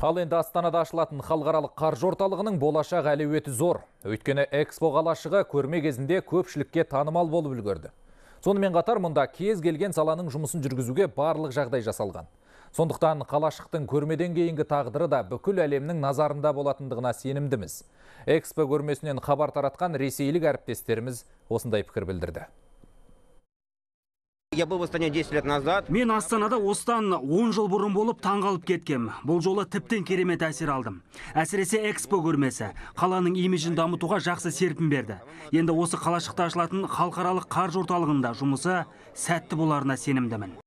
Ал енді Астанада ашылатын халықаралық қаржы орталығының болашақ әлеуеті зор. Өйткені Экспо қалашығы көрме кезінде көпшілікке танымал болып үлгерді. Сонымен қатар мұнда кез келген саланың жұмысын жүргізуге барлық жағдай жасалған. Сондықтан қалашықтың көрмеден кейінгі тағдыры да бүкіл әлемнің назарында болатындығына сенімдіміз. Экспо көрмесінен хабар таратқан ресейлік әріптестеріміз осындай пікір білдірді я был в Астане 10 лет назад. Мен Астанада остан 10 жыл бұрын болып таңғалып кеткем. Бұл жолы тіптен керемет әсер алдым. Әсіресе экспо көрмесі қаланың имиджін дамытуға жақсы серпін берді. Енді осы қалашықта ашылатын халықаралық қаржы орталығында жұмысы сәтті боларына сенімдімін.